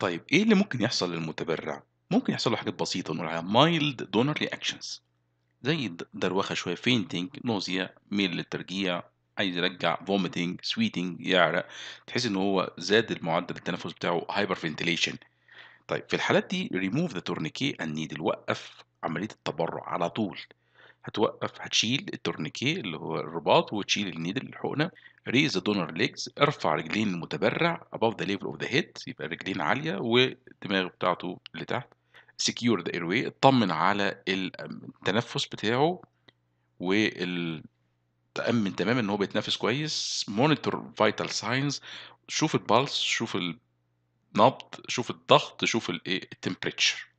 طيب إيه اللي ممكن يحصل للمتبرع؟ ممكن يحصل له حاجات بسيطة نقول عليها مايلد دونر رياكشنز زي دروخة شوية فينتنج نوزيا ميل للترجيع عايز يرجع فوميتنج سويتنج يعرق تحس إن هو زاد المعدل التنفس بتاعه هايبر ventilation طيب في الحالات دي ريموف ذا تورنيكي النيدل وقف عملية التبرع على طول هتوقف هتشيل التورنيكيه اللي هو الرباط وتشيل النيدل الحقنه ريز دونر ليجز ارفع رجلين المتبرع above the level of the head يبقى رجلين عاليه والدماغ بتاعته لتحت ذا اير واي اطمن على التنفس بتاعه وال تأمن تماما ان هو بيتنفس كويس مونيتور فيتال ساينز شوف البلس شوف النبض شوف الضغط شوف الايه التمبريتشر